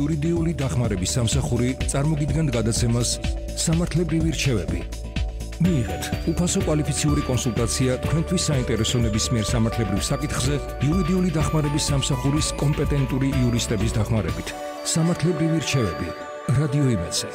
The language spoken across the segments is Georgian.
იურიდიული დახმარების სამსახური წარმოგიდგენ გადაცემას სამართლებრივი რჩევები. მიიღეთ უფასო კვალიფიციური კონსულტაცია თქვენთვის საინტერესო ნებისმიერ სამართლებრივ საკითხზე იურიდიული დახმარების სამსახურის კომპეტენტური იურისტების დახმარებით. სამართლებრივი რჩევები. რადიო იმედზე.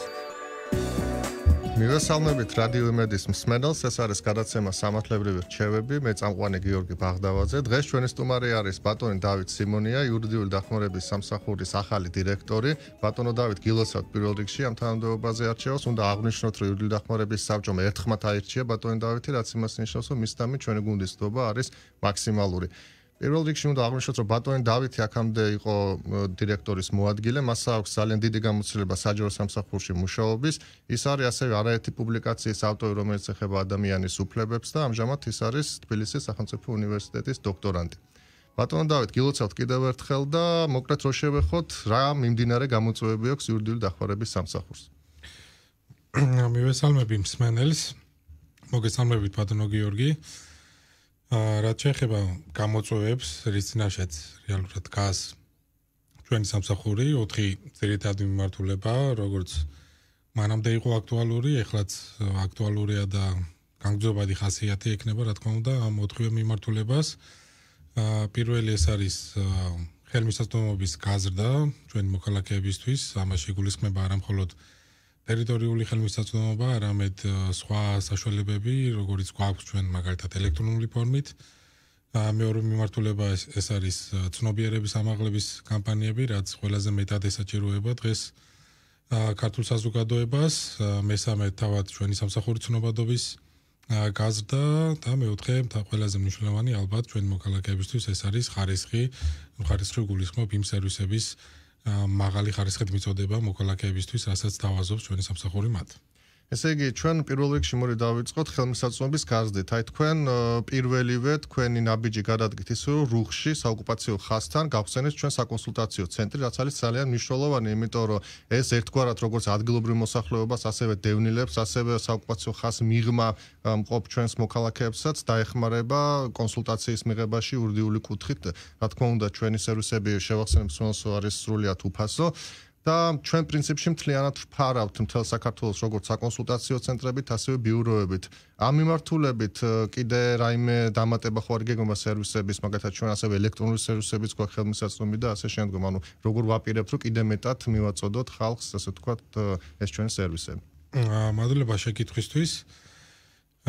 მიესალმებით რადიო იმედის მსმენელს ეს არის გადაცემა სამართლებრივი რჩევები მე წამყვანი გიორგი ბაღდავაძე დღეს ჩვენი სტუმარი არის ბატონი დავით სიმონია იურიდიული დახმარების სამსახურის ახალი დირექტორი ბატონო დავით გილოსავთ პირველ რიგში ამ თანამდებობაზე არჩევას უნდა აღნიშნოთ რომ იურიდიული დახმარების საბჭომ ერთხმათ აირჩია ბატონი დავითი რაც იმას ნიშნავს რომ მისთამი ჩვენი გუნდის ძობა არის მაქსიმალური პირველ რიგში უნდა აღვნიშნოთ რომ ბატონი დავითი აქამდე იყო დირექტორის მოადგილე მას აქვს ძალიან დიდი გამოცდილება საჯარო სამსახურში მუშაობის ის არის ასევე არაერთი პუბლიკაციის ავტორი რომელიც ეხება ადამიანის უფლებებს და ამჟამად ის არის თბილისის სახელმწიფო უნივერსიტეტის დოქტორანტი ბატონო დავით გილოცავთ კიდევ ერთხელ და მოკლედ რო შევეხოთ რა მიმდინარე გამოწვევები აქვს იურიდიული დახმარების სამსახურს მივესალმები მსმენელს მოგესალმებით ბატონო გიორგი რაც შეეხება გამოწვევებს, რის წინაშეც რეალურად გას ჩვენი სამსახური 4 ძირითადი მიმართულება, როგორც მანამდე იყო აქტუალური, ეხლაც აქტუალურია და განგზობადი ხასიათი ექნება, რა თქმა უნდა, ამ 4-ვე მიმართულებას. აა პირველი ეს არის ხელმისაწვდომობის გაზრდა ჩვენი მოქალაქეებისთვის, ამაში გულისხმება არა მხოლოდ აა ტერიტორიული ხელმისაწვდომობა, არამედ სხვა საშუალებები, როგორც გვაქვს ჩვენ მაგალითად ელექტრონული ფორმით. მეორე მიმართულება ეს არის ცნობიერების ამაღლების კამპანიები, რაც ყველაზე მეტად ესაჭიროება დღეს ქართულ საზოგადოებას, მესამე თავად ჩვენი სამსახური ცნობადობის გაზრდა და მეოთხე და ყველაზე მნიშვნელოვანი ალბათ ჩვენ მოქალაქეებისთვის ეს არის ხარისხი, ხარისხი გულისხმობ იმ სერვისების მაღალი ხარისხით მიწოდება მოქალაქეებისთვის, რასაც დავაზობს ჩვენი სამსახური მათ. ესე იგი ჩვენ პირველ რიგში მორი დავიწყოთ ხელმისაწვდომის გაზრდით. აი თქვენ პირველივე თქვენი ნაბიჯი გადადგით ისე რომ რუხში საოკუპაციო ხასთან გავხსენეთ ჩვენ საკონსულტაციო ცენტრი, რაც არის ძალიან მნიშვნელოვანი, იმიტომ რომ ეს ერთგვარად როგორც ადგილობრივი მოსახლეობას, ასევე დევნილებს, ასევე საოკუპაციო ხას მიღმა მყოფ ჩვენს მოქალაქეებსაც დაეხმარება კონსულტაციის მიღებაში ურდიული კუთხით. რა თქმა უნდა ჩვენი სერვისები შევახსენებს, რომ ეს არის სრულიად უფასო. და ჩვენ პრინციპში მთლიანად ვფარავთ მთელ საქართველოს როგორც საკონსულტაციო ცენტრებით, ასევე ბიუროებით. ამ მიმართულებით კიდე რაიმე დამატება ხო არ გეგმება სერვისების, მაგათაც ჩვენ ასევე ელექტრონული სერვისების გვაქვს ხელმისაწვდომი და ასე შემდგომ, ანუ როგორ ვაპირებთ, რომ კიდე მეტად მივაწოდოთ ხალხს, ასე ვთქვათ, ეს ჩვენი სერვისები. მადლობა შეკითხვისთვის.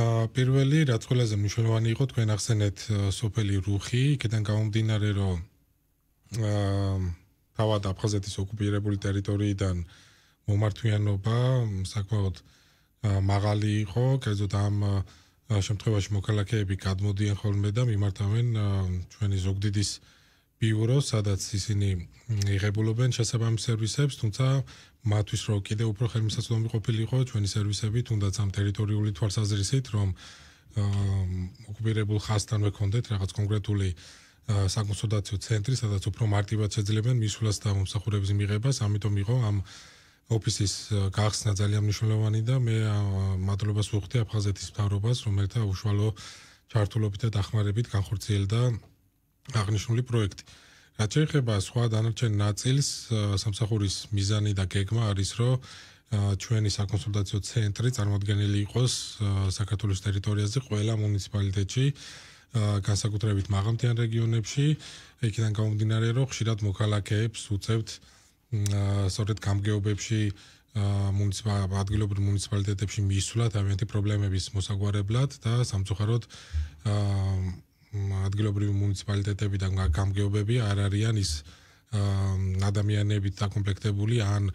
ა პირველი რაც ყველაზე მნიშვნელოვანი იყო თქვენ ახსენეთ სოფელი რუხი, იქიდან გამომდინარე რომ აა თავად აფხაზეთის ოკუპირებული ტერიტორიიდან მომართვიანობა საკმაოდ მაღალი იყო, კერძოდ ამ შემთხვევაში მოქალაქეები გადმოდიან ხოლმე და მიმართავენ ჩვენი ზოგდიდის ბიუროს, სადაც ისინი იღებულობენ შესაბამ სერვისებს, თუმცა მათთვის რო კიდე უფრო ხელმისაწვდომი ყოფილიყო ჩვენი სერვისები, თუნდაც ამ ტერიტორიული თვალსაზრისით, რომ აა ოკუპირებულ ხასთან ვქონდეთ რაღაც კონკრეტული აა საკონსულტაციო ცენტრი, სადაც უფრო მარტივად შეძლებენ მისვლას და მომსახურების მიღებას, ამიტომ იყო ამ ოფისის გახსნა ძალიან მნიშვნელოვანი და მე მადლობას ვუხდი აფხაზეთის მთავრობას, რომელთა უშუალო ჩართულობით და დახმარებით განხორციელდა აღნიშნული პროექტი. რა შეიძლება სხვა დანარჩენ ნაწილს სამსახურის მიზანი და გეგმა არის, რომ ჩვენი საკონსულტაციო ცენტრი წარმოადგენელი იყოს საქართველოს ტერიტორიაზე ყველა მუნიციპალიტეტში განსაკუთრებით მაღალმთიან რეგიონებში იქიდან გამომდინარე რომ ხშირად მოქალაქეებს უწევთ სწორედ გამგეობებში მუნიციპალ ადგილობრივ მუნიციპალიტეტებში მისვლა თავიანთი პრობლემების მოსაგვარებლად და სამწუხაროდ ადგილობრივი მუნიციპალიტეტები და გამგეობები არ არიან ის ადამიანებით დაკომპლექტებული ან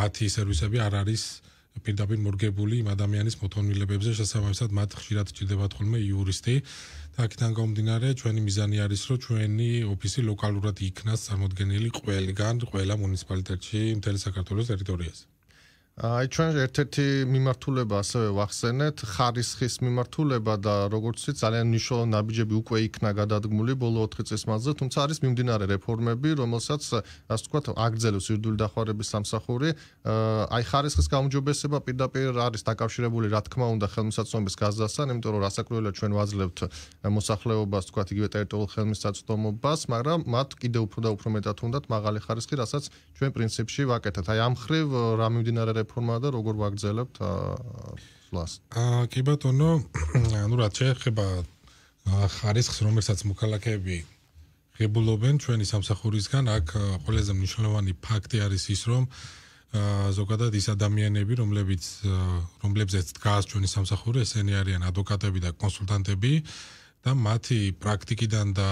მათი სერვისები არ არის აა პირდაპირ მორგებული იმ ადამიანის მოთხოვნილებებზე შესაბამისად მათ ხშირად ჭირდებათ ხოლმე იურისტი და აქედან გამომდინარე ჩვენი მიზანი არის რომ ჩვენი ოფისი ლოკალურად იქნას წარმოქმნილი ყველგან ყველა მუნიციპალიტეტში მთელი საქართველოს ტერიტორიაზე აი ჩვენ ერთ-ერთი მიმართულება ასევე ვახსენეთ, ხარისხის მიმართულება და როგორც ვთქვი, ძალიან მნიშვნელოვანი ნაბიჯები უკვე იქნა გადადგმული ბოლო 4 წელს მასზე, თუმცა არის მიმდინარე რეფორმები, რომელსაც, ასე ვთქვათ, აგრძელებს ირდული დახვარების სამსახური. აი ხარისხის გამოძიებება პირდაპირ არის დაკავშირებული, რა თქმა უნდა, ხელმისაწვდომის გაზრდასთან, იმიტომ რომ რასაკვირველია ჩვენ ვაძლევთ მოსახლეობას, ვთქვათ, იგივე ტერიტორიულ ხელმისაწვდომობას, მაგრამ მათ კიდევ უფრო და უფრო მეტად უნდათ მაღალი ხარისხი, რასაც ჩვენ პრინციპში ვაკეთებთ. აი ამ ხრივ რა მიმდინარე რეფორმა და როგორ ვაგრძელებთ პლას. აა კი ბატონო, ანუ რაც შეეხება ხარისხს, რომელსაც მოქალაქეები ღებულობენ ჩვენი სამსახურისგან, აქ ყველაზე მნიშვნელოვანი ფაქტი არის ის, რომ აა ზოგადად ის ადამიანები, რომლებიც რომლებზეც დგას ჩვენი სამსახური, ესენი არიან ადვოკატები და კონსულტანტები და მათი პრაქტიკიდან და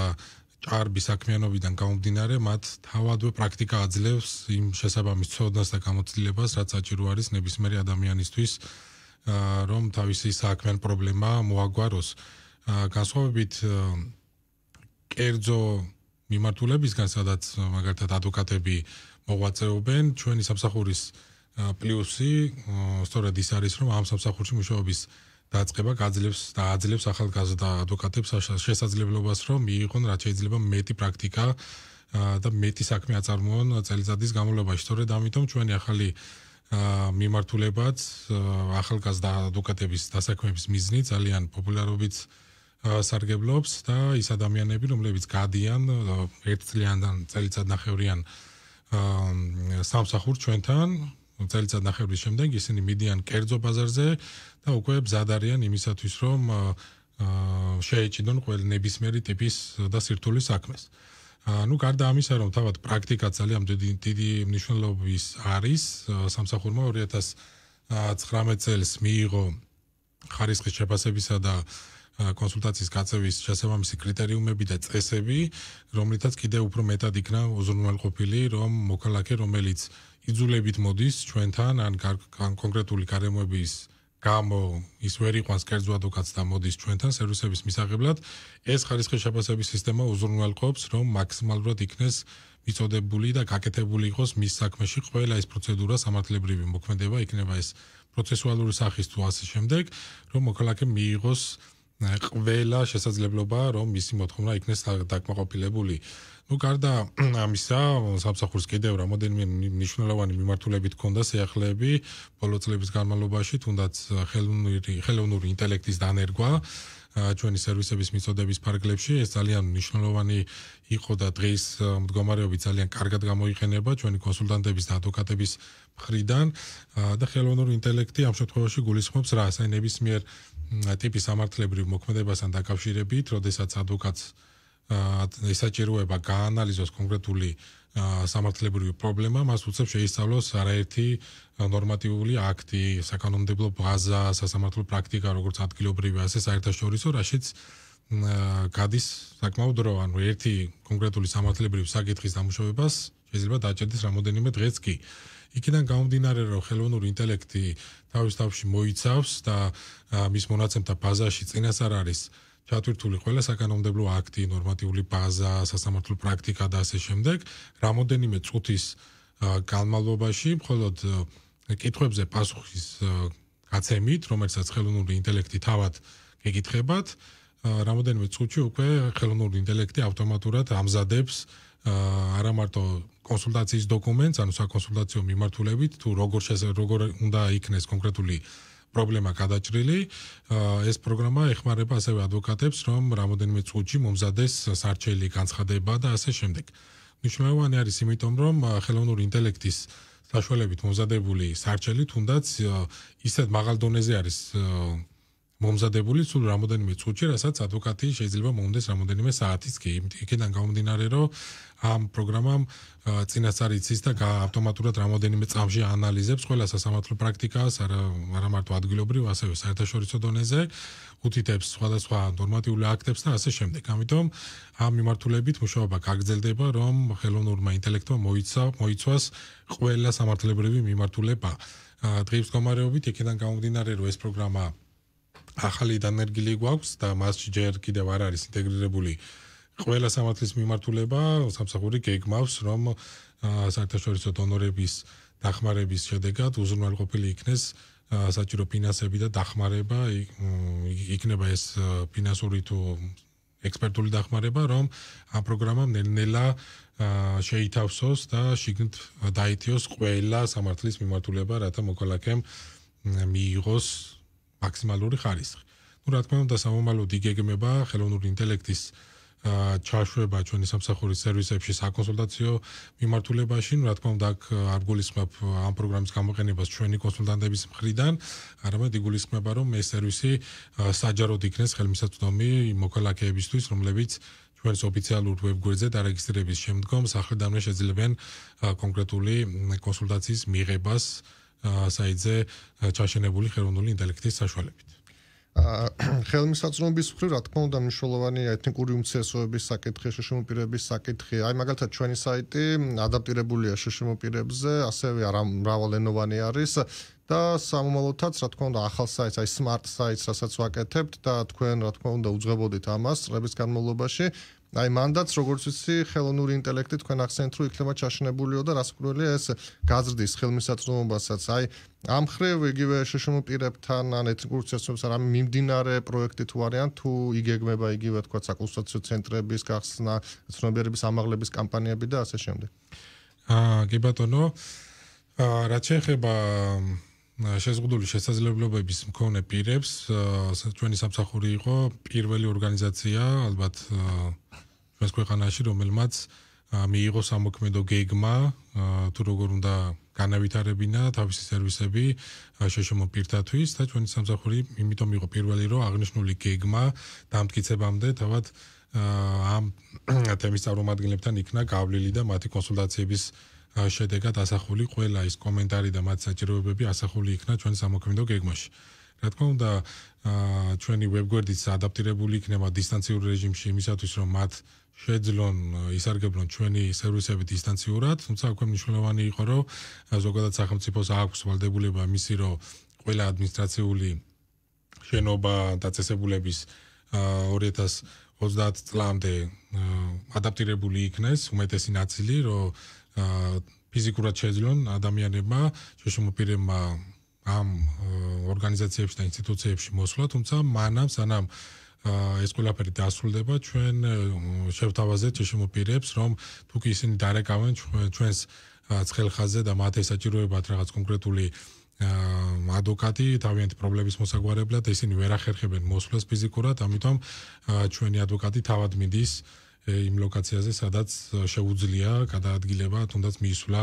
ჭარბი საქმიანობიდან გამომდინარე, მათ თავადვე პრაქტიკა აძლევს იმ შესაბამის ცოდნას და გამოცდილებას, რაც საჭირო არის ნებისმიერი ადამიანისთვის, რომ თავისი საქმიან პრობლემა მოაგვაროს. განსხვავებით კერძო მიმართულებისგან, სადაც მაგალითად ადვოკატები მოღვაწეობენ, ჩვენი სამსახურის პლუსი სწორედ ის არის, რომ ამ სამსახურში მუშაობის დაწყება გაძლევს და აძლევს ახალგაზრდა ადვოკატებს შესაძლებლობას, რომ მიიღონ რაც შეიძლება მეტი პრაქტიკა და მეტი საქმე აწარმოონ წელიწადის განმავლობაში. სწორედ ამიტომ ჩვენი ახალი მიმართულებაც ახალგაზრდა ადვოკატების დასაქმების მიზნი ძალიან პოპულარობით სარგებლობს და ის ადამიანები, რომლებიც გადიან ერთ წლიანდან წელიწად ნახევრიან სამსახურ ჩვენთან ძალიც ადახერვის შემდეგ ისინი მიდიან კერძო ბაზარზე და უკვე მზადარიან იმისათვის რომ შეეჭიდონ ყველა ნებისმიერი ტიპის და სირთულის საქმეს. ანუ გარდა ამისა რომ თავად პრაქტიკა ძალიან დიდი დიდი მნიშვნელობის არის სამსახურმა 2019 წელს მიიღო ხარისხის შეფასებისა და კონსულტაციის გაწევის შესაბამისი კრიტერიუმები და წესები, რომლითაც კიდევ უფრო მეტად იქნა უზრუნველყოფილი, რომ მოქალაქე, რომელიც იძულებით მოდის ჩვენთან ან კონკრეტული გარემოების გამო ის ვერ იყოს კერძო ადვოკატს და მოდის ჩვენთან სერვისების მისაღებლად, ეს ხარისხის შეფასების სისტემა უზრუნველყოფს, რომ მაქსიმალურად იქნეს მიწოდებული და გაკეთებული იყოს მის საქმეში ყველა ეს პროცედურა სამართლებრივი მოქმედება იქნება ეს პროცესუალური სახის თუ ასე შემდეგ, რომ მოქალაქემ მიიღოს ყველა შესაძლებლობა, რომ მისი მოთხოვნა იქნეს დაკმაყოფილებული. ну карда амиса самсахურს კიდევ რამოდენიმე მნიშვნელოვანი მიმართულებით ქონდა სიახლეები ბოლო წლების განმავლობაში თუნდაც ხელოვნური ხელოვნური ინტელექტის დანერგვა ჩვენი სერვისების მიწოდების ფარგლებში ეს ძალიან მნიშვნელოვანი იყო და დღეს მდგომარეობი ძალიან კარგად გამოიყენება ჩვენი კონსულტანტების და ადვოკატების მხრიდან და ხელოვნური ინტელექტი ამ შემთხვევაში გულისხმობს რა საინების მიერ ტიპის სამართლებრივ მოქმედებასთან დაკავშირებით, როდესაც ადვოკატს ესაჭიროება გაანალიზოს კონკრეტული სამართლებრივი პრობლემა, მას უწევს შეისწავლოს არაერთი ნორმატიული აქტი, საკანონმდებლო ბაზა, სასამართლო პრაქტიკა, როგორც ადგილობრივი, ასე საერთაშორისო, რაშიც გადის საკმაოდ რო ანუ ერთი კონკრეტული სამართლებრივი საკითხის დამუშავებას შეიძლება დაჭერდეს რამოდენიმე დღეს კი. იქიდან გამომდინარე, რომ ხელოვნური ინტელექტი თავის თავში მოიცავს და მის მონაცემთა ბაზაში წინასწარ არის ჩატვირთული ყველა საკანონმდებლო აქტი, ნორმატიული ბაზა, სასამართლო პრაქტიკა და ასე შემდეგ, რამოდენიმე წუთის განმავლობაში, მხოლოდ კითხვებზე პასუხის გაცემით, რომელსაც ხელოვნური ინტელექტი თავად გეკითხებათ, რამოდენიმე წუთში უკვე ხელოვნური ინტელექტი ავტომატურად ამზადებს არამარტო კონსულტაციის დოკუმენტს, ანუ საკონსულტაციო მიმართულებით, თუ როგორ როგორ უნდა იქნეს კონკრეტული პრობლემა გადაჭრილი, ეს პროგრამა ეხმარება ასევე ადვოკატებს, რომ რამოდენიმე წუთში მომზადდეს სარჩელი განცხადება და ასე შემდეგ. მნიშვნელოვანი არის იმიტომ, რომ ხელოვნური ინტელექტის საშუალებით მომზადებული სარჩელი თუნდაც ისეთ მაღალ დონეზე არის მომზადებული სულ რამოდენიმე წუთი, რასაც ადვოკატი შეიძლება მომდეს რამოდენიმე საათის გეიმით. იქიდან გამომდინარე, რომ ამ პროგრამამ წინასწარი ცის და ავტომატურად რამოდენიმე წამში ანალიზებს ყველა სასამართლო პრაქტიკას, არა არა მარტო ადგილობრივ, ასევე საერთაშორისო დონეზე, უთითებს სხვადასხვა ნორმატიული აქტებს და ასე შემდეგ. ამიტომ ამ მიმართულებით მუშაობა გაგრძელდება, რომ ხელოვნურმა ინტელექტმა მოიცა, მოიცვას ყველა სამართლებრივი მიმართულება. დღის გამარეობით იქიდან გამომდინარე, რომ ეს პროგრამა ახალი დანერგილი გვაქვს და მასში ჯერ კიდევ არ არის ინტეგრირებული ყველა სამართლის მიმართულება, სამსახური გეგმავს, რომ საერთაშორისო დონორების დახმარების შედეგად უზრუნველყოფილი იქნეს საჭირო ფინანსები და დახმარება, იქნება ეს ფინანსური თუ ექსპერტული დახმარება, რომ ამ პროგრამამ ნელ-ნელა შეითავსოს და შიგნით დაიტიოს ყველა სამართლის მიმართულება, რათა მოქალაქემ მიიღოს მაქსიმალური ხარისხი. ну, რა თქმა უნდა, სამომავლო დიგეგმება, ხელოვნური ინტელექტის ჩაშვება ჩვენი სამსახურის სერვისებში საკონსულტაციო მიმართულებაში, ну, რა თქმა უნდა, აქ არ გულისხმობ ამ პროგრამის გამოყენებას ჩვენი კონსულტანტების მხრიდან, არამედ იგულისხმება, რომ ეს სერვისი საჯაროდ იქნება ხელმისაწვდომი მოქალაქეებისთვის, რომლებიც ჩვენს ოფიციალურ ვებგვერდზე დარეგისტრირების შემდგომ სახელდანვე შეძლებენ კონკრეტული კონსულტაციის მიღებას. საიძე ჩაშენებული ხელოვნული ინტელექტის საშუალებით. ხელმისაწვდომობის მხრივ, რა თქმა უნდა, მნიშვნელოვანია ეთნიკური უმცირესობების საკითხი, შეშმოპირების საკითხი. აი მაგალითად, ჩვენი საიტი ადაპტირებულია შეშმოპირებზე, ასევე მრავალენოვანი არის. და სამომავლოდაც რა თქმა უნდა ახალ საიტს, აი smart საიტს, რასაც ვაკეთებთ და თქვენ რა თქმა უნდა უძღებოდით ამას წლების განმავლობაში, აი მანდაც როგორც ვთქვი ხელოვნური ინტელექტი თქვენ ახსენეთ რომ იქნება ჩაშენებულიო და რას ქვია ეს გაზრდის ხელმისაწვდომობასაც აი ამ ხრევ იგივე შეშმო პირებთან ან ეთნიკურ ცენტრებს არ ამი მიმდინარე პროექტი თუ არიან თუ იგეგმება იგივე თქვა საკონსულტაციო ცენტრების გახსნა ცნობიერების ამაღლების კამპანიები და ასე შემდეგ აა კი ბატონო აა რაც ეხება შეზღუდული შესაძლებლობების მქონე პირებს ჩვენი სამსახური იყო პირველი ორგანიზაცია ალბათ ჩვენს ქვეყანაში რომელმაც მიიღო სამოქმედო გეგმა თუ როგორ უნდა განავითარებინა თავისი სერვისები შეშემო პირთათვის და ჩვენი სამსახური იმითო მიიღო პირველი რომ აღნიშნული გეგმა დამტკიცებამდე თავად ამ თემის წარმომადგენლებთან იქნა გავლილი და მათი კონსულტაციების შედეგად ასახული ყველა ის კომენტარი და მათ საჭიროებები ასახული იქნა ჩვენ სამოქმედო გეგმაში. რა თქმა უნდა, ჩვენი ვებგვერდიც ადაპტირებული იქნება დისტანციური რეჟიმში იმისათვის, რომ მათ შეძლონ ისარგებლონ ჩვენი სერვისები დისტანციურად, თუმცა უკვე მნიშვნელოვანი იყო, რომ ზოგადად სახელმწიფოს აქვს ვალდებულება მისი რომ ყველა ადმინისტრაციული შენობა დაწესებულების 2030 წლამდე ადაპტირებული იქნეს უმეტესი ნაწილი, რომ ფიზიკურად შეძლონ ადამიანებმა შეშუმოპირებმა ამ ორგანიზაციებში და ინსტიტუციებში მოსვლა, თუმცა მანამ სანამ ეს ყველაფერი დასრულდება, ჩვენ შევთავაზეთ შეშუმოპირებს, რომ თუ კი ისინი დარეკავენ ჩვენს ცხელხაზზე და მათ ესაჭიროებათ რაღაც კონკრეტული ა ადვოკატი თავიანთ პრობლემის მოსაგვარებლად ისინი ვერ ახერხებენ მოსვლას ფიზიკურად, ამიტომ ჩვენი ადვოკატი თავად მიდის აა იმ ლოკაციაზე, სადაც შეუძლია გადაადგილება, თუნდაც მისვლა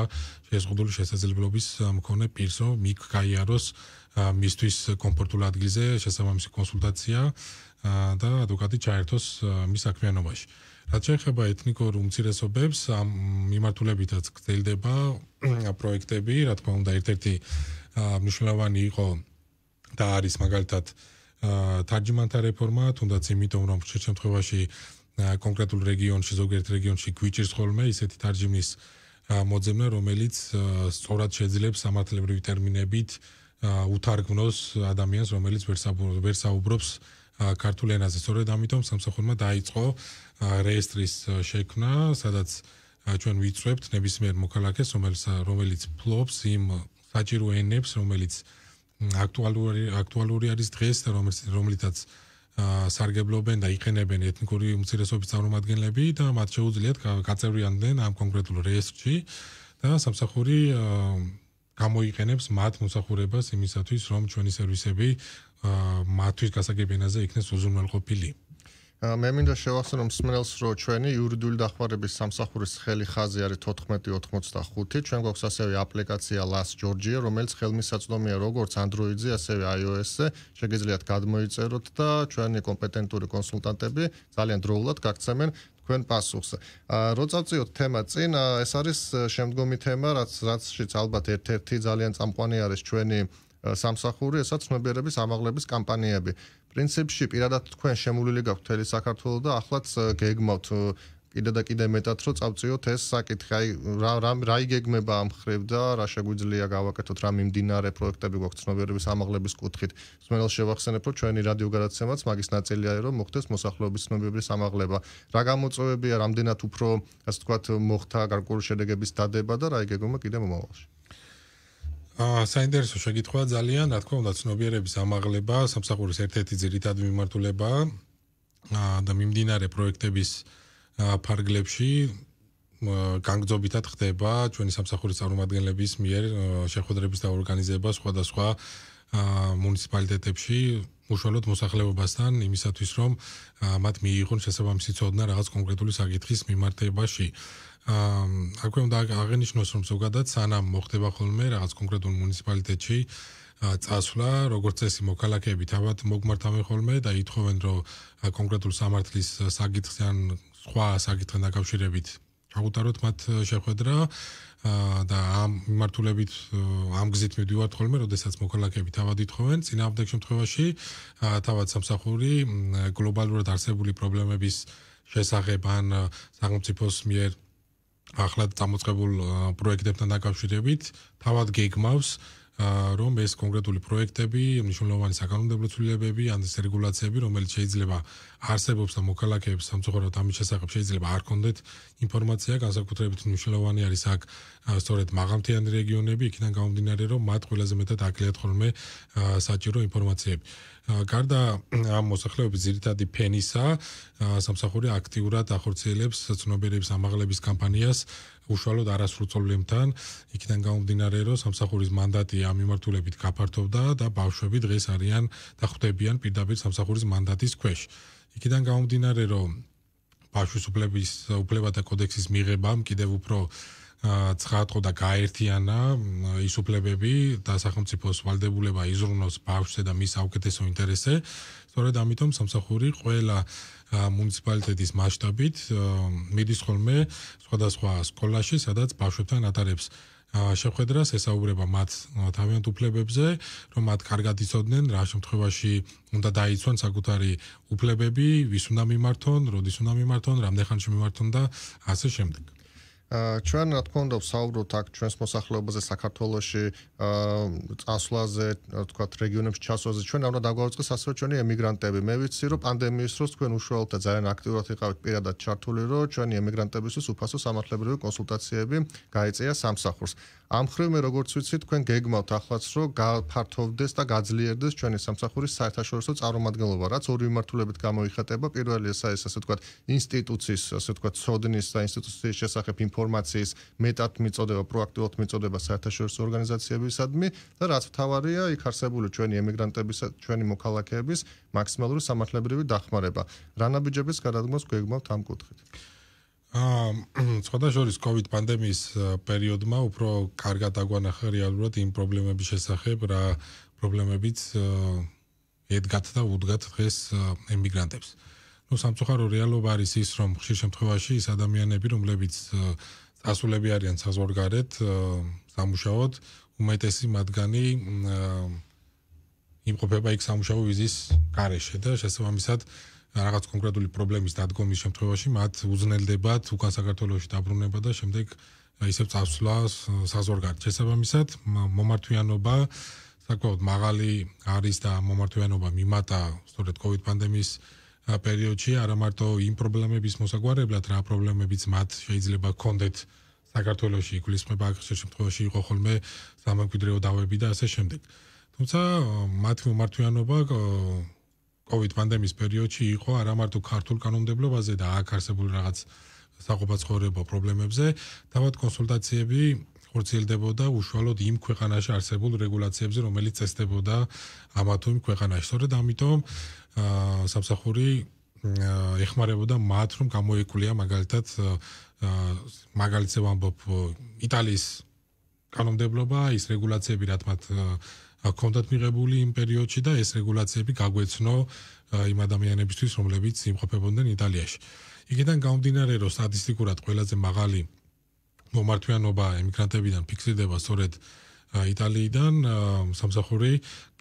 შეზღუდული შესაძლებლობის მქონე პირსო მიგ გაიაროს მისთვის კომფორტულ ადგილზე შესაბამისი კონსულტაცია და ადვოკატი ჩაერთოს მის საქმიანობაში. რაც ეხება ეთნიკურ უმცირესობებს, ამ მიმართულებითაც გრძელდება პროექტები, რა თქმა უნდა, ერთ-ერთი მნიშვნელოვანი იყო და არის მაგალითად თარჯიმანთა რეფორმა, თუნდაც იმიტომ რომ შეჩემთხვევაში კონკრეტულ რეგიონში, ზოგიერთ რეგიონში გვიჭირს ხოლმე ისეთი თარჯიმის მოძებნა, რომელიც სწორად შეძლებს სამართლებრივი ტერმინებით უთარგმნოს ადამიანს, რომელიც ვერსაუბრობს ქართულ ენაზე. სწორედ ამიტომ სამსახურმა დაიწყო რეესტრის შექმნა, სადაც ჩვენ ვიწვევთ ნებისმიერ მოქალაქეს, რომელიც რომელიც ფლობს იმ საჭირო ენებს, რომელიც აქტუალური აქტუალური არის დღეს და რომელიც რომლითაც სარგებლობენ და იყენებენ ეთნიკური უმცირესობის წარმომადგენლები და მათ შეუძლიათ გაწევრიანდნენ ამ კონკრეტულ რეესტრში და სამსახური გამოიყენებს მათ მოსახურებას იმისათვის რომ ჩვენი სერვისები მათთვის გასაგებენაზე იქნეს უზრუნველყოფილი. აა მე მინდა შევახსენო მსმენელს, რომ ჩვენი იურიდიული დახმარების სამსახურის ხელი ხაზი არის 1485. ჩვენ გვაქვს ასევე აპლიკაცია Last Georgia, რომელიც ხელმისაწვდომია როგორც Android-ზე, ასევე iOS-ზე. შეგიძლიათ გადმოიწეროთ და ჩვენი კომპეტენტური კონსულტანტები ძალიან დროულად გაგცემენ თქვენ პასუხს. აა როცავციოთ თემა წინ, ეს არის შემდგომი თემა, რაც რაცშიც ალბათ ერთ-ერთი ძალიან წამყვანი არის ჩვენი სამსახური, ესაც ნებერების ამაღლების კამპანიები. პრინციპში პირადად თქვენ შემოვლილი გაქვთ თელი საქართველოს და ახლაც გეგმავთ კიდე და კიდე მეტად რომ წავწიოთ ეს საკითხი. აი რა რა იგეგმება ამ ხრევ და რა შეგვიძლია გავაკეთოთ რა მიმდინარე პროექტები გვაქვს ცნობიერების ამაღლების კუთხით. მსმენელს შევახსენებ რომ ჩვენი რადიო გადაცემაც მაგის ნაწილი არის რომ მოხდეს მოსახლეობის ცნობიერების ამაღლება. რა გამოწვევებია რამდენად უფრო ასე ვთქვათ მოხდა გარკვეული შედეგების დადება და რა იგეგმება კიდე მომავალში. აა აა საინტერესო შეკითხვა ძალიან, რა თქმა უნდა, ცნობიერების ამაღლება სამსახურის ერთ-ერთი ძირითადი მიმართულება და მიმდინარე პროექტების ფარგლებში განგზობითად ხდება ჩვენი სამსახურის წარმომადგენლების მიერ შეხვედრების და ორგანიზება სხვადასხვა მუნიციპალიტეტებში უშუალოდ მოსახლეობასთან იმისათვის რომ მათ მიიღონ შესაბამისი ცოდნა რაღაც კონკრეტული საკითხის მიმართებაში აა აქვე უნდა აღინიშნოს რომ ზოგადად სანამ მოხდება ხოლმე რაღაც კონკრეტულ მუნიციპალიტეტში წასვლა როგორც წესი მოქალაქეები თავად მოგმართავენ ხოლმე და ითხოვენ რომ კონკრეტულ სამართლის საკითხთან სხვა საკითხთან დაკავშირებით აუტაროთ მათ შეხვედრა და ამ მიმართულებით ამ გზით მივდივართ ხოლმე, როდესაც მოქალაქეები თავადით ხოვენ, წინააღმდეგ შემთხვევაში თავად სამსახური გლობალურად არსებული პრობლემების შესახებ ან სახელმწიფოს მიერ ახლა წარმოწებულ პროექტებთან დაკავშირებით თავად გეგმავს რომ ეს კონკრეტული პროექტები, მნიშვნელოვანი საკანონმდებლო ცვლილებები, ან ეს რეგულაციები, რომელიც შეიძლება არსებობს და მოქალაქეებს სამწუხაროდ ამის შესახებ შეიძლება არ კონდეთ ინფორმაცია, განსაკუთრებით მნიშვნელოვანი არის აქ სწორედ მაღალმთიანი რეგიონები, იქიდან გამომდინარე, რომ მათ ყველაზე მეტად აკლიათ ხოლმე საჭირო ინფორმაციები. გარდა ამ მოსახლეობის ძირითადი ფენისა, სამსახური აქტიურად ახორციელებს ცნობიერების ამაღლების კამპანიას უშუალოდ არასრულწლოვნებთან იქიდან გამომდინარე რომ სამსახურის მანდატი ამ მიმართულებით გაფართოვდა და ბავშვები დღეს არიან და ხვდებიან პირდაპირ სამსახურის მანდატის ქვეშ იქიდან გამომდინარე რომ ბავშვის უფლების უფლებათა კოდექსის მიღებამ კიდევ უფრო ცხადყო და გაერთიანა ის უფლებები და სახელმწიფოს ვალდებულება იზრუნოს ბავშვზე და მის აუკეთესო ინტერესზე. სწორედ ამიტომ სამსახური ყველა მუნიციპალიტეტის მასშტაბით მიდის ხოლმე სხვადასხვა სკოლაში, სადაც ბავშვებთან ატარებს შეხვედრას, ესაუბრება მათ თავიანთ უფლებებზე, რომ მათ კარგად იცოდნენ რა შემთხვევაში უნდა დაიცვან საკუთარი უფლებები, ვის უნდა მიმართონ, როდის უნდა მიმართონ, რამდენ ხანში მიმართონ და ასე შემდეგ. ჩვენ რა თქმა უნდა ვსაუბრობთ აქ ჩვენს მოსახლეობაზე საქართველოსში წასვლაზე რა თქმა უნდა რეგიონებში ჩასვლაზე ჩვენ არ უნდა დაგვაუწყოს ასე ჩვენი ემიგრანტები მე ვიცი რომ პანდემიის დროს თქვენ უშუალოდ ძალიან აქტიურად იყავით პირადად ჩართული რომ ჩვენი ემიგრანტებისთვის უფასო სამართლებრივი კონსულტაციები გაიწია სამსახურს ამხრივ მე როგორც ვიცი თქვენ გეგმავთ ახლაც რომ გაფართოვდეს და გაძლიერდეს ჩვენი სამსახურის საერთაშორისო წარმომადგენლობა რაც ორი მიმართულებით გამოიხატება პირველი ესა ეს ასე ვთქვათ ინსტიტუციის ასე ვთქვათ სოდნის და ინსტიტუციის შესახებ ინფორმაციის მეტად მიწოდება პროაქტიულად მიწოდება საერთაშორისო ორგანიზაციებისადმი და რაც თავარია იქ არსებული ჩვენი ემიგრანტების ჩვენი მოქალაქეების მაქსიმალური სამართლებრივი დახმარება რანაბიჯების გადადგმას გეგმავთ ამ კუთხით აა სხვა და შორის COVID პანდემიის პერიოდმა უფრო კარგად აგვანახა რეალურად იმ პრობლემების შესახებ, რა პრობლემებიც ედგათ და უდგათ დღეს ემიგრანტებს. ну самцохаро реалობა არის ის რომ ხშირ შემთხვევაში ეს ადამიანები რომლებიც დასულები არიან საზღვარგარეთ სამუშაოდ უმეტესი მათგანი იმყოფება იქ სამუშაო ვიზის გარეშე და შესაბამისად რაღაც კონკრეტული პრობლემის დადგომის შემთხვევაში მათ უზნელდებათ უკან საქართველოში დაბრუნება და შემდეგ ისევ წასვლას საზღვარგარეთ. შესაბამისად, მომართვიანობა საკმაოდ მაღალი არის და მომართვიანობა მიმატა სწორედ COVID პანდემიის პერიოდში, არა მარტო იმ პრობლემების მოსაგვარებლად, რა პრობლემებიც მათ შეიძლება გქონდეთ საქართველოში გულისხმობა აქცე შემთხვევაში იყო ხოლმე სამემკვიდრეო დავები და ასე შემდეგ. თუმცა მათი მომართვიანობა COVID პანდემიის პერიოდში იყო არა მარტო ქართულ კანონმდებლობაზე და აქ არსებულ რაღაც საყოფაცხოვრებო პრობლემებზე, თავად კონსულტაციები ხორციელდებოდა უშუალოდ იმ ქვეყანაში არსებულ რეგულაციებზე, რომელიც წესდებოდა ამა თუ იმ ქვეყანაში. სწორედ ამიტომ აა სამსახური ეხმარებოდა მათ, რომ გამოეკვლია მაგალითად აა მაგალითად ვამბობ იტალიის კანონმდებლობა, ის რეგულაციები რაც მათ ჰქონდათ მიღებული იმ პერიოდში და ეს რეგულაციები გაგვეცნო იმ ადამიანებისთვის, რომლებიც იმყოფებოდნენ იტალიაში. იგიდან გამომდინარე, რომ სტატისტიკურად ყველაზე მაღალი მომართვიანობა ემიგრანტებიდან ფიქსირდება სწორედ იტალიიდან, სამსახური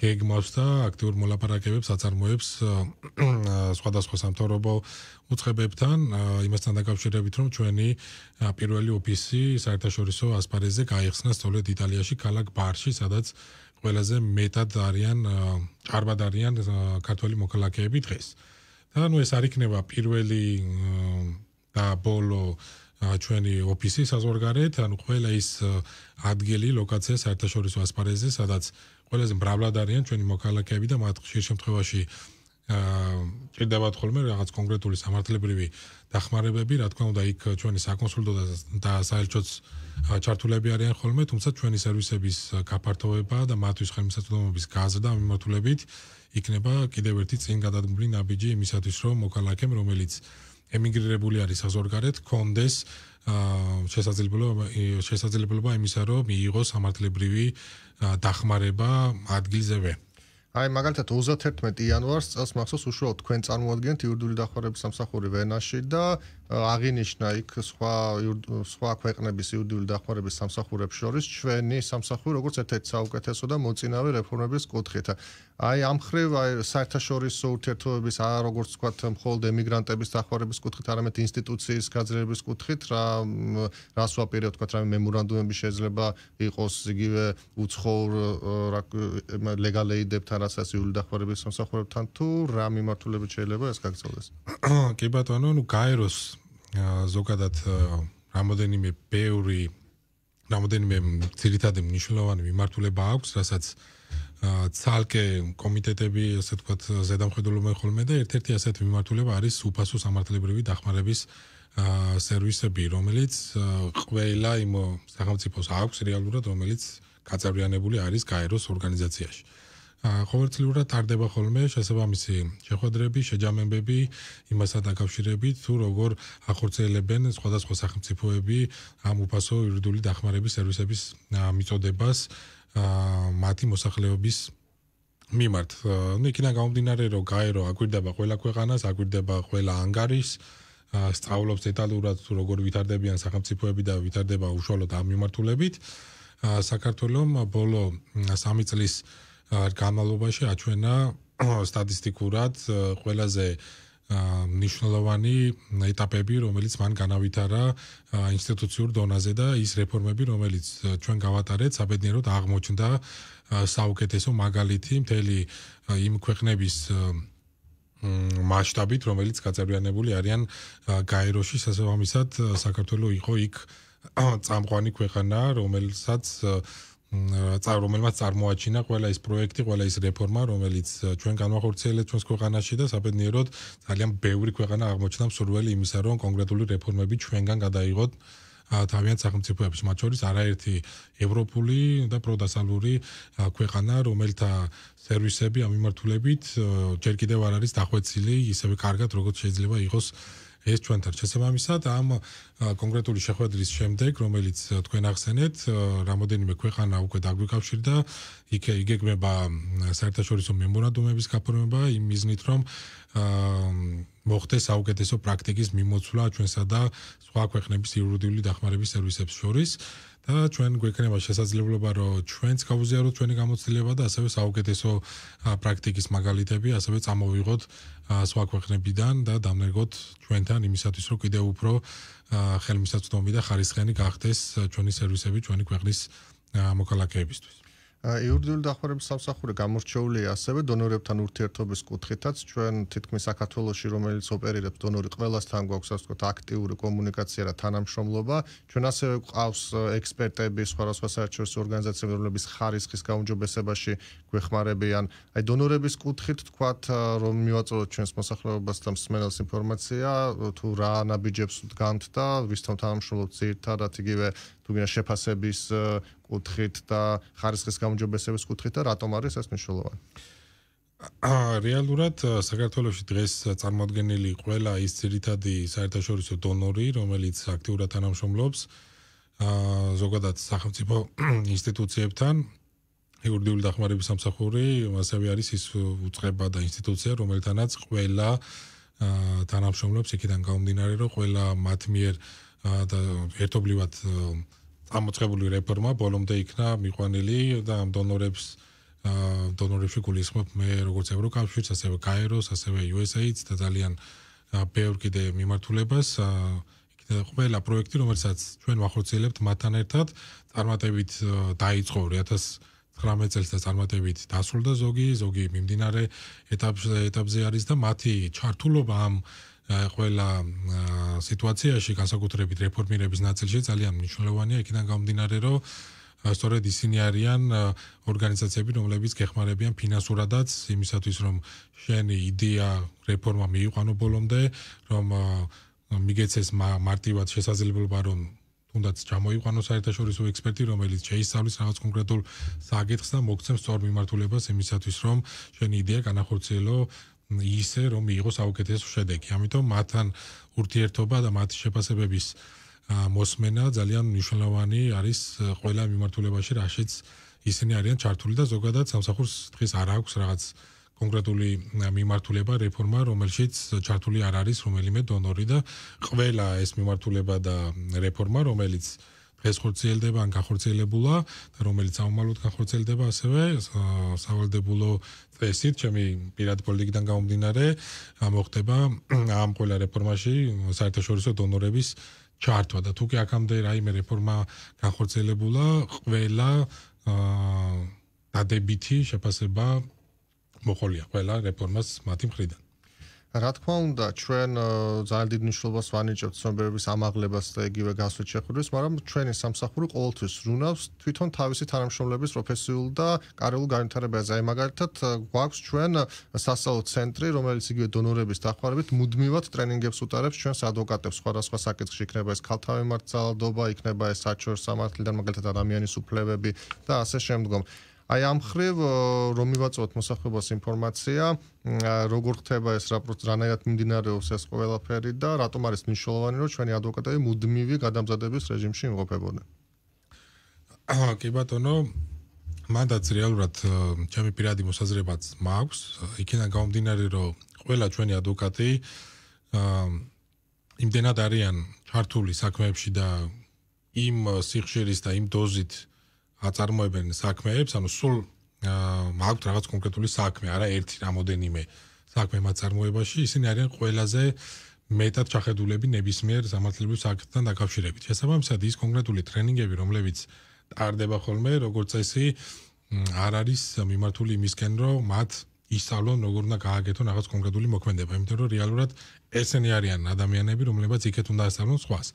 გეგმავს და აქტიურ მოლაპარაკებებს აწარმოებს სხვადასხვა სამთავრობო უცხებებთან, იმასთან დაკავშირებით, რომ ჩვენი პირველი ოფისი საერთაშორისო ასპარეზზე გაიხსნა სწორედ იტალიაში, ქალაქ ბარში, სადაც ყველაზე მეტად არიან ჭარბად არიან ქართველი მოქალაქეები დღეს. და ანუ ეს არ იქნება პირველი და ბოლო ჩვენი ოფისის საზღვარგარეთ, ანუ ყველა ის ადგილი, ლოკაცია საერთაშორისო ასპარეზზე, სადაც ყველაზე მრავლად არიან ჩვენი მოქალაქეები და მათ ხშირ შემთხვევაში ჭირდებათ ხოლმე რაღაც კონკრეტული სამართლებრივი დახმარებები, რა თქმა უნდა, იქ ჩვენი საკონსულტო და საელჩოც ჩართულები არიან ხოლმე, თუმცა ჩვენი სერვისების გაფართოება და მათთვის ხელმისაწვდომობის გაზრდა მიმართულებით იქნება კიდევ ერთი წინ გადადგმული ნაბიჯი იმისათვის, რომ მოქალაქემ, რომელიც ემიგრირებული არის საზღვარგარეთ, კონდეს შესაძლებლობა შესაძლებლობა იმისა, რომ მიიღოს სამართლებრივი დახმარება ადგილზევე. აი მაგალითად 31 იანვარს წელს მახსოვს უშუალოდ თქვენ წარმოადგენთ იურიდიული დახმარების სამსახური ვენაში და აღინიშნა იქ სხვა სხვა ქვეყნების იუდიური დახმარების სამსახურებს შორის ჩვენი სამსახური როგორც ერთ-ერთი საუკეთესო და მოწინავე რეფორმების კუთხეთა. აი ამ ხრევ აი საერთაშორისო ურთიერთობების ა როგორც ვთქვათ მხოლოდ ემიგრანტების დახმარების კუთხით არამედ ინსტიტუციის გაძლიერების კუთხით რა რას ვაპირებ ვთქვათ რა მემორანდუმები შეიძლება იყოს იგივე უცხოურ რა ლეგალეიდებთან რასაც იუდიური დახმარების სამსახურებთან თუ რა მიმართულებით შეიძლება ეს გაგრძელდეს. კი ბატონო, ნუ გაეროს ზოგადად რამოდენიმე ბევრი რამოდენიმე ძირითადი მნიშვნელოვანი მიმართულება აქვს, რასაც ცალკე კომიტეტები, ასე ვთქვათ, ზედამხედველობენ ხოლმე და ერთ-ერთი ასეთ მიმართულება არის უფასო სამართლებრივი დახმარების ა სერვისები, რომელიც ყველა იმ სახელმწიფოს აქვს რეალურად, რომელიც გაწევრიანებული არის გაეროს ორგანიზაციაში. აა ყოველწლიურად ტარდება ხოლმე შესაბამისი შეხვედრები, შეჯამებები იმასთან დაკავშირებით, თუ როგორ ახორციელებენ სხვადასხვა სახელმწიფოები ამ უფასო იურიდიული დახმარების სერვისების მიწოდებას მათი მოსახლეობის მიმართ. ნუ იქიდან გამომდინარე, რომ გაერო აგვირდება ყველა ქვეყანას, აგვირდება ყველა ანგარის სტრაულობს დეტალურად თუ როგორ ვითარდებიან სახელმწიფოები და ვითარდება უშუალოდ ამ მიმართულებით. საქართველოს ბოლო 3 წლის გამალობაში აჩვენა სტატისტიკურად ყველაზე მნიშვნელოვანი ეტაპები, რომელიც მან განავითარა ინსტიტუციურ დონაზე და ის რეფორმები, რომელიც ჩვენ გავატარეთ, საბედნიეროდ აღმოჩნდა საუკეთესო მაგალითი მთელი იმ ქვეყნების მასშტაბით, რომელიც გაწევრიანებული არიან გაეროში, სასამართლოსად საქართველოს იყო იქ წამყვანი ქვეყანა, რომელსაც წარ რომელმაც წარმოაჩინა ყველა ის პროექტი, ყველა ის რეფორმა, რომელიც ჩვენ განვახორციელეთ ჩვენს ქვეყანაში და საბედნიეროდ ძალიან ბევრი ქვეყანა აღმოჩნდა მსურველი იმისა, რომ კონკრეტული რეფორმები ჩვენგან გადაიღოთ თავიანთ სახელმწიფოებს, მათ შორის არაერთი ევროპული და პროდასალური ქვეყანა, რომელთა სერვისები ამ მიმართულებით ჯერ კიდევ არ არის დახვეწილი, ისევე კარგად როგორც შეიძლება იყოს ეს ჩვენთან შესაბამისად ამ კონკრეტული შეხვედრის შემდეგ რომელიც თქვენ ახსენეთ რამოდენიმე ქვეყანა უკვე დაგვიკავშირდა იქ იგეგმება საერთაშორისო მემორანდუმების გაფორმება იმ მიზნით რომ მოხდეს აუგეთესო პრაქტიკის მიმოცვლა ჩვენსა და სხვა ქვეყნების იურიდიული დახმარების სერვისებს შორის და ჩვენ გვექნება შესაძლებლობა რომ ჩვენც გავუზიაროთ ჩვენი გამოცდილება და ასევე საუკეთესო პრაქტიკის მაგალითები ასევე წამოვიღოთ სხვა ქვეყნებიდან და დამნერგოთ ჩვენთან იმისათვის რომ კიდევ უფრო ხელმისაწვდომი და ხარისხიანი გახდეს ჩვენი სერვისები ჩვენი ქვეყნის მოქალაქეებისთვის იურიდიული დახმარების სამსახური გამორჩეულია ასევე დონორებთან ურთიერთობის კუთხითაც. ჩვენ თითქმის საქართველოსში რომელიც ოპერირებს დონორი ყველასთან გვაქვს ასე ვთქვათ აქტიური კომუნიკაცია და თანამშრომლობა. ჩვენ ასევე ყავს ექსპერტები სხვადასხვა საერთაშორისო ორგანიზაციების რომლების ხარისხის გაუმჯობესებაში გვეხმარებიან. აი დონორების კუთხით თქვათ რომ მივაწოდოთ ჩვენს მოსახლეობას და მსმენელს ინფორმაცია თუ რა ანაბიჯებს დგანთ და ვისთან თანამშრომლობთ ერთად, იგივე თუმცა შეფასების კუთხით და ხარისხის გამოძებესების კუთხით და რატომ არის ეს მნიშვნელოვანი? ა რეალურად საქართველოსში დღეს წარმოადგენელი ყველა ის ძირითადი საერთაშორისო დონორი, რომელიც აქტიურად თანამშრომლობს ა ზოგადად სახელმწიფო ინსტიტუციებთან იურიდიული დახმარების სამსახური, ასევე არის ის უწყება და ინსტიტუცია, რომელთანაც ყველა თანამშრომლობს იქიდან გამომდინარე, რომ ყველა მათ მიერ და ერთობლივად წამოწებული რეფორმა ბოლომდე იქნა მიყვანილი და ამ დონორებს დონორებში გულისხმობ მე როგორც ევროკავშირს ასევე კაიროს ასევე USAID-ს და ძალიან ბევრ კიდე მიმართულებას იქნება ყველა პროექტი რომელსაც ჩვენ ვახორციელებთ მათთან ერთად წარმატებით დაიწყო 2019 წელს და წარმატებით დასრულდა ზოგი ზოგი მიმდინარე ეტაპზე ეტაპზე არის და მათი ჩართულობა ამ ყველა სიტუაციაში განსაკუთრებით რეფორმირების ნაწილში ძალიან მნიშვნელოვანია იქიდან გამომდინარე რომ სწორედ ისინი არიან ორგანიზაციები რომლებიც გეხმარებიან ფინანსურადაც იმისათვის რომ შენი იდეა რეფორმა მიიყვანო ბოლომდე რომ მიგეცეს მარტივად შესაძლებლობა რომ თუნდაც ჩამოიყვანო საერთაშორისო ექსპერტი რომელიც შეისწავლის რაღაც კონკრეტულ საკითხს და მოგცემ სწორ მიმართულებას იმისათვის რომ შენი იდეა განახორციელო ისე რომ იყოს აუკეთეს შედეგი. ამიტომ მათთან ურთიერთობა და მათი შეფასებების მოსმენა ძალიან მნიშვნელოვანი არის ყველა მიმართულებაში, რაშიც ისინი არიან ჩართული და ზოგადად სამსახურს დღეს არ აქვს რაღაც კონკრეტული მიმართულება, რეფორმა, რომელშიც ჩართული არ არის რომელიმე დონორი და ყველა ეს მიმართულება და რეფორმა, რომელიც ეს ხორციელდება ან გახორციელებულა და რომელიც აუმალოდ გახორციელდება ასევე სავალდებულო წესით ჩემი პირად პოლიტიკიდან გამომდინარე ამოხდება ამ ყველა რეფორმაში საერთაშორისო დონორების ჩარტვა და თუკი აქამდე რაიმე რეფორმა გახორციელებულა ყველა დადებითი შეფასება მოხოლია ყველა რეფორმას მათი მხრიდან რა თქმა უნდა ჩვენ ძალიან დიდ მნიშვნელობას ვანიჭებთ ცნობების ამაღლებას და იგივე გასვლით შეხვედრას, მაგრამ ჩვენი სამსახური ყოველთვის ზრუნავს თვითონ თავისი თანამშრომლების პროფესიულ და კარიერულ განვითარებაზე. აი მაგალითად გვაქვს ჩვენ სასწავლო ცენტრი, რომელიც იგივე დონორების დახმარებით მუდმივად ტრენინგებს უტარებს ჩვენს ადვოკატებს სხვადასხვა საკითხში, იქნება ეს ქალთავი მართალდობა, იქნება ეს საჩვენ სამართლიდან მაგალითად ადამიანის უფლებები და ასე შემდგომ. აი ამ ხრივ რომ მივაწოთ მოსახლეობას ინფორმაცია, როგორ ხდება ეს რაპორტი, რანაირად მიმდინარეობს ეს ყველაფერი და რატომ არის მნიშვნელოვანი, რომ ჩვენი ადვოკატები მუდმივი გადამზადების რეჟიმში იმყოფებოდნენ. კი ბატონო, მანდაც რეალურად ჩემი პირადი მოსაზრებაც მაქვს, იქიდან გამომდინარე, რომ ყველა ჩვენი ადვოკატი იმდენად არიან ჩართული საქმეებში და იმ სიხშირის და იმ დოზით აწარმოებენ საქმეებს, ანუ სულ მაგთ რაღაც კონკრეტული საქმე, არა ერთი რამოდენიმე საქმე მაწარმოებაში, ისინი არიან ყველაზე მეტად ჩახედულები ნებისმიერ სამართლებრივ საქმეთან დაკავშირებით. შესაბამისად, ის კონკრეტული ტრენინგები, რომლებიც ტარდება ხოლმე, როგორც წესი, არ არის მიმართული იმისკენ, რომ მათ ისწავლონ როგორ უნდა გააკეთონ რაღაც კონკრეტული მოქმედება, იმიტომ რომ რეალურად ესენი არიან ადამიანები, რომლებიც იქეთ უნდა ასწავლონ სხვას.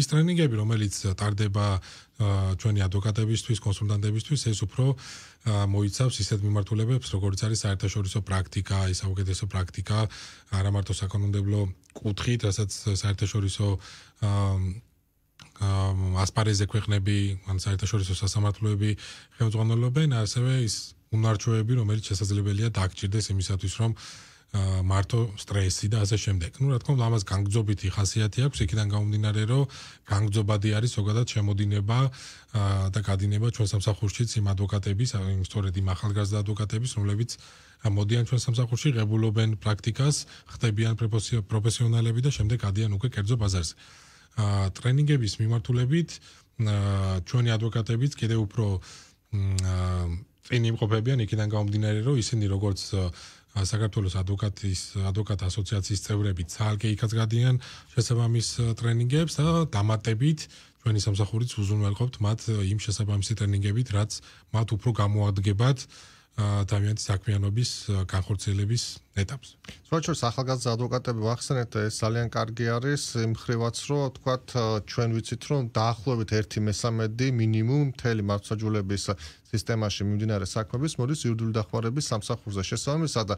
ის ტრენინგები, რომელიც ტარდება ჩვენი ადვოკატებისთვის, კონსულტანტებისთვის, ეს უფრო მოიცავს ისეთ მიმართულებებს, როგორც არის საერთაშორისო პრაქტიკა, ის აუგეთესო პრაქტიკა, არა მარტო საკანონმდებლო კუთხით, რასაც საერთაშორისო ამ ასპარეზე ქვეყნები, ან საერთაშორისო სასამართლოები ხელმძღვანელობენ, ასევე ის უნარჩვევები, რომელიც შესაძლებელია დაგჭირდეს იმისათვის, რომ მარტო стреსი და ასე შემდეგ. ну, რა თქმა უნდა, ამას განგზობიტი ხასიათი აქვს, იქიდან გამომდინარე, რომ განგზობადი არის ზოგადად შემოდინება და გადინება ჩვენ სამსახურშიც იმ ადვოკატების, იმ სწორედ იმ ახალგაზრდა ადვოკატების, რომლებიც მოდიან ჩვენ სამსახურში, ღებულობენ პრაქტიკას, ხდებიან პროფესიონალები და შემდეგ ადიან უკვე კერძო ბაზარზე. ა ტრენინგების მიმართულებით ჩვენი ადვოკატებიც კიდევ უფრო მ წინ იმყოფებიან იქიდან გამომდინარე რომ ისინი როგორც საქართველოს ადვოკატის ადვოკატ ასოციაციის წევრები ძალკე იქაც გადიან შესაბამის ტრენინგებს და დამატებით ჩვენი სამსახურიც უზრუნველყოფთ მათ იმ შესაბამის ტრენინგებით რაც მათ უფრო გამოადგებათ ა დამიანის საქმიანობის განხორციელების ეტაპს. სწორედ ახალგაზრდა ადვოკატები ვახსენეთ, ეს ძალიან კარგი არის იმ ხრივაც, რომ თქვა ჩვენ ვიცით, რომ დაახლოებით 1/3-ი მინიმუმ მთელი მართლმსაჯულების სისტემაში მიმდინარე საქმების მოდის იურიდიული დახმარების სამსახურზე შესაბამისად და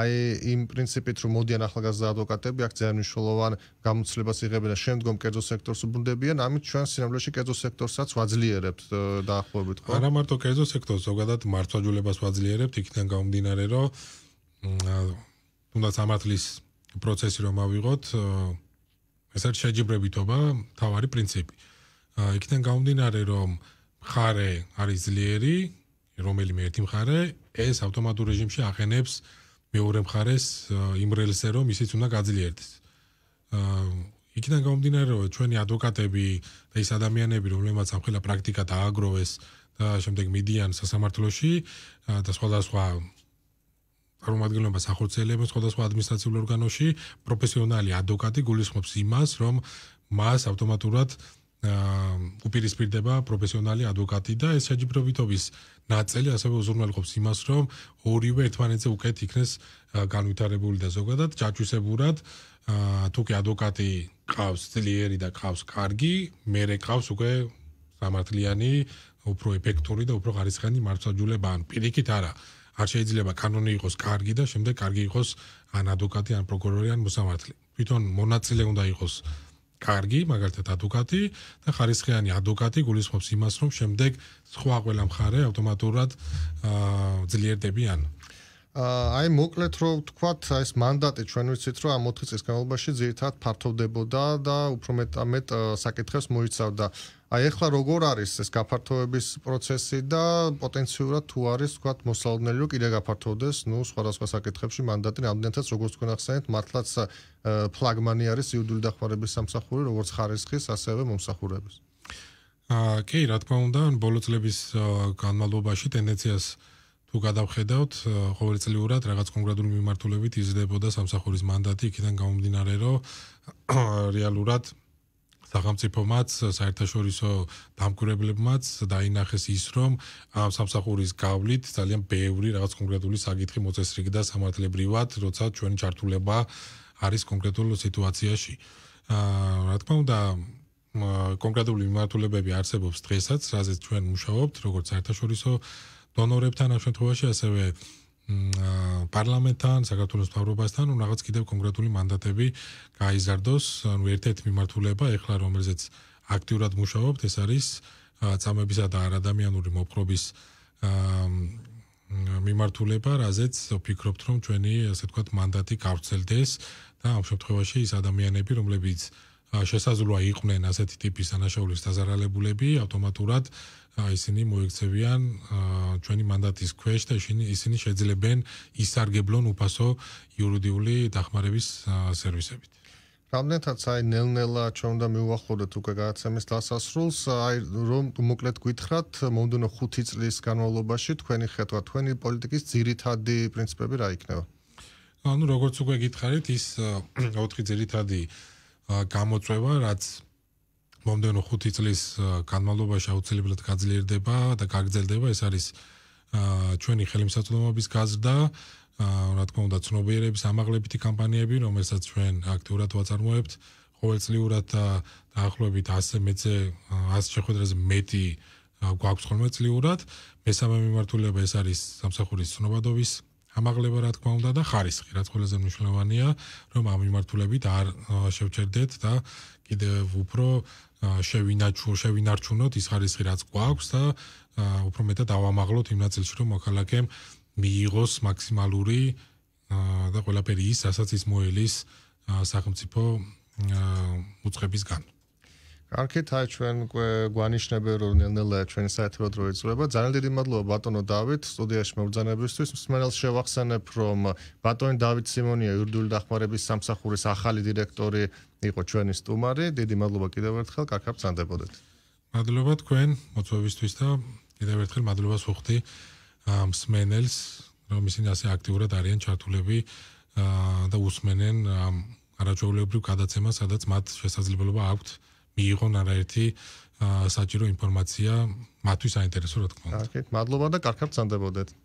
აი იმ პრინციპით, რომ მოდიან ახალგაზრდა ადვოკატები, აქ ძალიან მნიშვნელოვან გამოცდილებას იღებენ და შემდგომ კერძო სექტორს უბრუნდებიან, ამით ჩვენ სინამდვილეში კერძო სექტორსაც ვაძლიერებთ დაახლოებით, ხო? არა მარტო კერძო სექტორს, ზოგადად მართლმსაჯულებას ვაძლიერებთ, იქიდან გამომდინარე, რომ თუნდაც ამართლის პროცესი რომ ავიღოთ ეს არის შეჯიბრებითობა თავარი პრინციპი იქიდან გამომდინარე რომ მხარე არის ძლიერი რომელიმე ერთი მხარე ეს ავტომატურ რეჟიმში აღენებს მეორე მხარეს იმ რელზე რომ ისიც უნდა გაძლიერდეს იქიდან გამომდინარე რომ ჩვენი ადვოკატები და ის ადამიანები რომლებმაც ამხელა პრაქტიკა დააგროვეს და შემდეგ მიდიან სასამართლოში და სხვადასხვა წარმოადგენლობას ახორციელებენ სხვადასხვა ადმინისტრაციულ ორგანოში პროფესიონალი ადვოკატი გულისხმობს იმას რომ მას ავტომატურად უპირისპირდება პროფესიონალი ადვოკატი და ეს საჯიბრობიტობის ნაწილი ასევე უზრუნველყოფს იმას რომ ორივე ერთმანეთზე უკეთ იქნეს განვითარებული და ზოგადად ჯაჭვისებურად თუკი ადვოკატი ყავს ძლიერი და ყავს კარგი მეરે ყავს უკვე სამართლიანი უფრო ეფექტური და უფრო ხარისხიანი მართვაჯულება ან პირიქით არა არ შეიძლება კანონი იყოს კარგი და შემდეგ კარგი იყოს ან ადვოკატი ან პროკურორი ან მოსამართლე თვითონ მონაწილე უნდა იყოს კარგი მაგალითად ადვოკატი და ხარისხიანი ადვოკატი გულისხმობს იმას რომ შემდეგ სხვა ყველა მხარე ავტომატურად ძლიერდებიან აი მოკლედ რომ ვთქვათ ეს მანდატი ჩვენ ვიცით რომ ამ 4 წლის განმავლობაში ძირითადად ფართოვდებოდა და უფრო მეტ საკითხებს მოიცავდა აი ახლა როგორ არის ეს გაფართოების პროცესი და პოტენციურად თუ არის თქვა მოსალოდნელი რომ კიდე გაფართოვდეს ну სხვადასხვა საკითხებში მანდატი რამდენადაც როგორც თქვენ ახსენეთ მართლაც ფლაგმანი არის იუდული დახმარების სამსახური როგორც ხარისხის ასევე მომსახურების აა კი რა თქმა უნდა ბოლო წლების განმავლობაში ტენდენციას თუ გადავხედავთ ყოველწლიურად რაღაც კონკრეტული მიმართულებით იზრდებოდა სამსახურის მანდატი იქიდან გამომდინარე რომ რეალურად სახელმწიფომაც საერთაშორისო დამკვირვებლებმაც დაინახეს ის რომ ამ სამსახურის გავლით ძალიან ბევრი რაღაც კონკრეტული საკითხი მოწესრიგდა სამართლებრივად როცა ჩვენი ჩართულება არის კონკრეტულ სიტუაციაში აა რა თქმა უნდა კონკრეტული მიმართულებები არსებობს დღესაც რაზეც ჩვენ მუშაობთ როგორც საერთაშორისო დონორებთან ამ შემთხვევაში ასევე აა პარლამენტთან, საქართველოს მთავრობასთან, ნუ რაღაც კიდევ კონკრეტული მანდატები გაიზარდოს, ანუ ერთ-ერთი მიმართულება ეხლა რომელზეც აქტიურად მუშაობთ, ეს არის წამებისა და არადამიანური მოპყრობის მიმართულება, რაზეც ვფიქრობთ, რომ ჩვენი ასე ვთქვათ მანდატი გავრცელდეს და ამ შემთხვევაში ის ადამიანები, რომლებიც შესაძლოა იყვნენ ასეთი ტიპის ანაშაულის დაზარალებულები, ავტომატურად აა ისინი მოიქცევიან ჩვენი მანდატის ქვეშ და ისინი ისინი შეძლებენ ისარგებლონ უფასო იურიდიული დახმარების სერვისებით. რამდენადაც აი ნელ-ნელა ჩვენ უნდა მიუახლოვდეთ უკვე გადაცემის დასასრულს, აი რომ მოკლედ გითხრათ, მომდენო 5 წლის განმავლობაში თქვენი ხედვა, თქვენი პოლიტიკის ძირითადი პრინციპები რა იქნება? ანუ როგორც უკვე გითხარით, ის 4 ძირითადი გამოწვევა, რაც მომდენო 5 წლის განმავლობაში აუცილებლად გაძლიერდება და გაგრძელდება ეს არის ჩვენი ხელმისაწვდომობის გაზრდა რა თქმა უნდა ცნობიერების ამაღლებითი კამპანიები რომელსაც ჩვენ აქტიურად ვაწარმოებთ ყოველწლიურად და დაახლოებით 100 მეტზე 100 შეხვედრაზე მეტი გვაქვს ხოლმე წლიურად მესამე მიმართულება ეს არის სამსახურის ცნობადობის ამაღლება რა თქმა უნდა და ხარისხი რაც ყველაზე მნიშვნელოვანია რომ ამ მიმართულებით არ შევჩერდეთ და კიდევ უფრო შევინაჩუო შევინარჩუნოთ ის ხარისხი რაც გვაქვს და უფრო მეტად დავამაღლოთ იმ ნაწილში რომ მოქალაქემ მიიღოს მაქსიმალური და ყველაფერი ის რასაც ის მოელის სახელმწიფო უწყებისგან კარგი თაი ჩვენ გვანიშნებენ რომ ნელ-ნელა ჩვენ საათრო დრო იწრება. ძალიან დიდი მადლობა ბატონო დავით სტუდიაში მოგზანებისთვის. მსმენელს შევახსენებ რომ ბატონი დავით სიმონია იურიდიული დახმარების სამსახურის ახალი დირექტორი იყო ჩვენი სტუმარი. დიდი მადლობა კიდევ ერთხელ კარგად ბრძანდებოდეთ. მადლობა თქვენ მოწვევისთვის და კიდევ ერთხელ მადლობას ვუხდი მსმენელს რომ ისინი ასე აქტიურად არიან ჩართულები და უსმენენ ამ არაჩვეულებრივ გადაცემას, სადაც მათ შესაძლებლობა აქვს მიიღონ არაერთი საჭირო ინფორმაცია მათთვის საინტერესო რა თქმა უნდა. კარგი, მადლობა და კარგად ზანდებოდეთ.